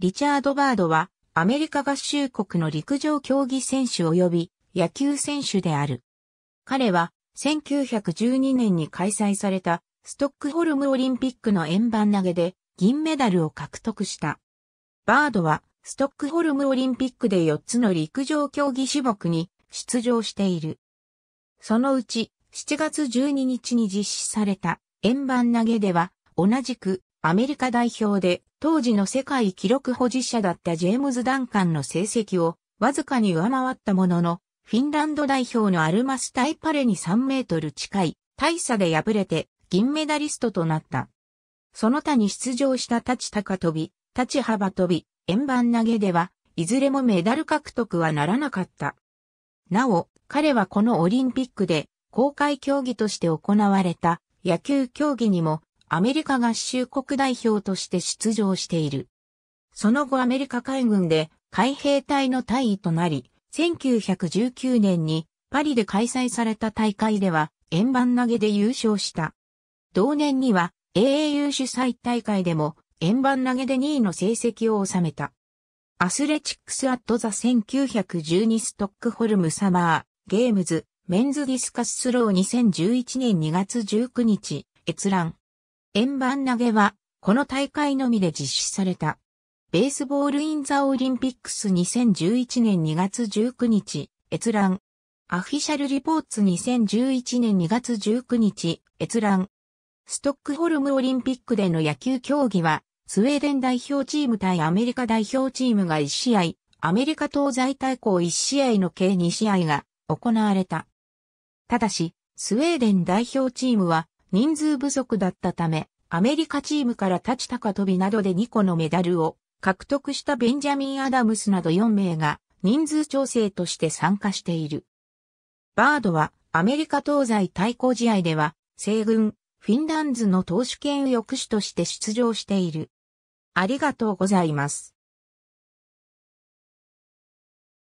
リチャード・バードは、アメリカ合衆国の陸上競技選手及び野球選手である。彼は、1912年に開催されたストックホルムオリンピックの円盤投げで銀メダルを獲得した。バードはストックホルムオリンピックで4つの陸上競技種目に出場している。そのうち7月12日に実施された円盤投げでは同じくアメリカ代表で当時の世界記録保持者だったジェームズ・ダンカンの成績をわずかに上回ったものの、フィンランド代表のアルマス・タイパレに3メートル近い大差で敗れて銀メダリストとなった。その他に出場した立ち高跳び、立ち幅跳び、円盤投げでは、いずれもメダル獲得はならなかった。なお、彼はこのオリンピックで公開競技として行われた野球競技にもアメリカ合衆国代表として出場している。その後アメリカ海軍で海兵隊の大尉となり、1919年にパリで開催された大会では円盤投げで優勝した。同年には AAU 主催大会でも円盤投げで2位の成績を収めた。アスレチックスアットザ1912ストックホルムサマーゲームズメンズディスカススロー2011年2月19日閲覧円盤投げは、この大会のみで実施された。ベースボールインザオリンピックス2011年2月19日、閲覧。アフィシャルリポーツ2011年2月19日、閲覧。ストックホルムオリンピックでの野球競技は、スウェーデン代表チーム対アメリカ代表チームが1試合、アメリカ東西対抗1試合の計2試合が行われた。ただし、スウェーデン代表チームは人数不足だったため、アメリカチームから立ち高飛びなどで2個のメダルを獲得したベンジャミン・アダムスなど4名が人数調整として参加している。バードはアメリカ東西対抗試合では西軍フィンランズの投手兼抑手として出場している。ありがとうございます。